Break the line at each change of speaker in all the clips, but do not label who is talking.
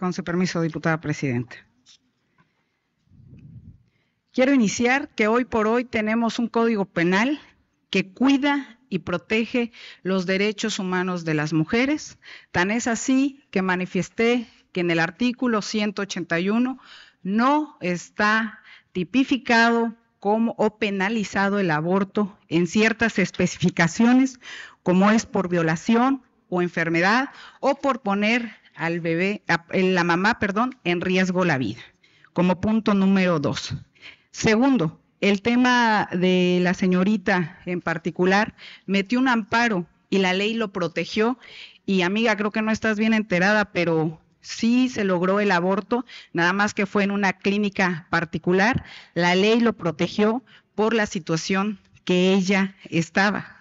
Con su permiso, diputada presidenta. Quiero iniciar que hoy por hoy tenemos un código penal que cuida y protege los derechos humanos de las mujeres. Tan es así que manifesté que en el artículo 181 no está tipificado como o penalizado el aborto en ciertas especificaciones, como es por violación o enfermedad o por poner al bebé, a la mamá, perdón, en riesgo la vida, como punto número dos. Segundo, el tema de la señorita en particular metió un amparo y la ley lo protegió. Y amiga, creo que no estás bien enterada, pero sí se logró el aborto, nada más que fue en una clínica particular. La ley lo protegió por la situación que ella estaba.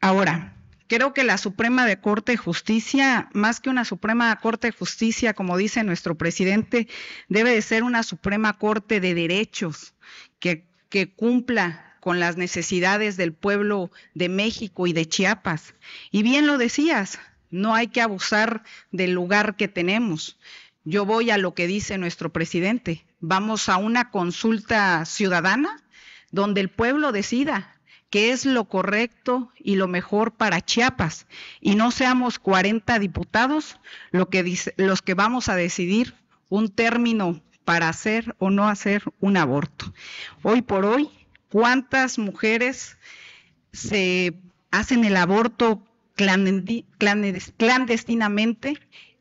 Ahora, Creo que la Suprema de Corte de Justicia, más que una Suprema Corte de Justicia, como dice nuestro presidente, debe de ser una Suprema Corte de Derechos que cumpla con las necesidades del pueblo de México y de Chiapas. Y bien lo decías, no hay que abusar del lugar que tenemos. Yo voy a lo que dice nuestro presidente. Vamos a una consulta ciudadana donde el pueblo decida que es lo correcto y lo mejor para Chiapas y no seamos 40 diputados lo que dice, los que vamos a decidir un término para hacer o no hacer un aborto. Hoy por hoy, ¿cuántas mujeres se hacen el aborto clandestinamente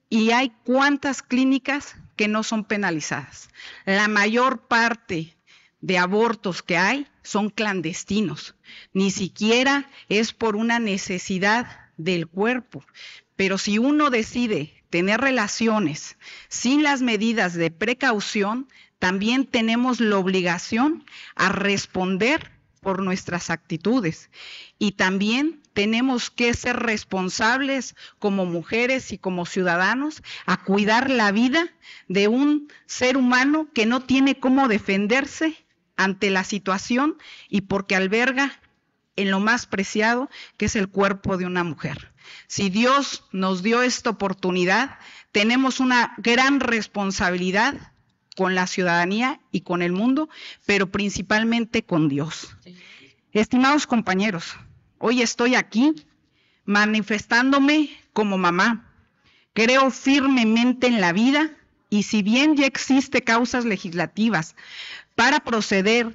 y hay cuántas clínicas que no son penalizadas? La mayor parte de abortos que hay son clandestinos, ni siquiera es por una necesidad del cuerpo. Pero si uno decide tener relaciones sin las medidas de precaución, también tenemos la obligación a responder por nuestras actitudes y también tenemos que ser responsables como mujeres y como ciudadanos a cuidar la vida de un ser humano que no tiene cómo defenderse ante la situación y porque alberga en lo más preciado, que es el cuerpo de una mujer. Si Dios nos dio esta oportunidad, tenemos una gran responsabilidad con la ciudadanía y con el mundo, pero principalmente con Dios. Estimados compañeros, hoy estoy aquí manifestándome como mamá. Creo firmemente en la vida y si bien ya existe causas legislativas para proceder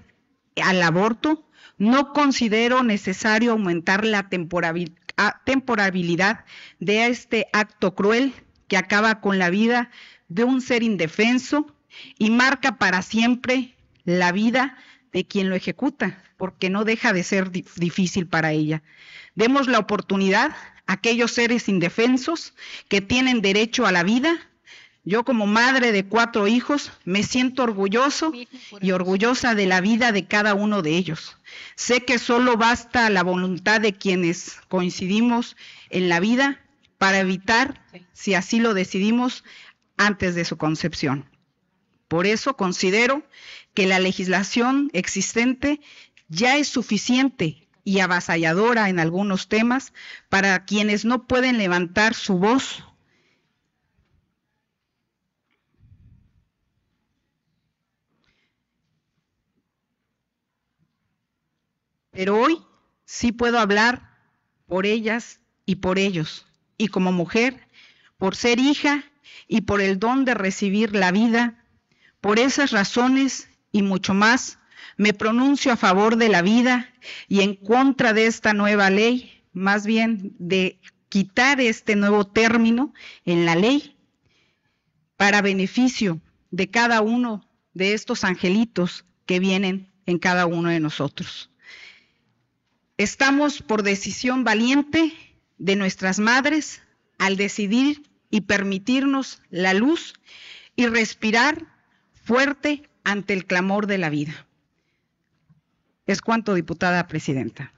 al aborto, no considero necesario aumentar la temporabilidad de este acto cruel que acaba con la vida de un ser indefenso y marca para siempre la vida de quien lo ejecuta, porque no deja de ser difícil para ella. Demos la oportunidad a aquellos seres indefensos que tienen derecho a la vida yo como madre de cuatro hijos me siento orgulloso y orgullosa de la vida de cada uno de ellos. Sé que solo basta la voluntad de quienes coincidimos en la vida para evitar, si así lo decidimos, antes de su concepción. Por eso considero que la legislación existente ya es suficiente y avasalladora en algunos temas para quienes no pueden levantar su voz Pero hoy sí puedo hablar por ellas y por ellos, y como mujer, por ser hija y por el don de recibir la vida, por esas razones y mucho más, me pronuncio a favor de la vida y en contra de esta nueva ley, más bien de quitar este nuevo término en la ley para beneficio de cada uno de estos angelitos que vienen en cada uno de nosotros. Estamos por decisión valiente de nuestras madres al decidir y permitirnos la luz y respirar fuerte ante el clamor de la vida. Es cuanto, diputada presidenta.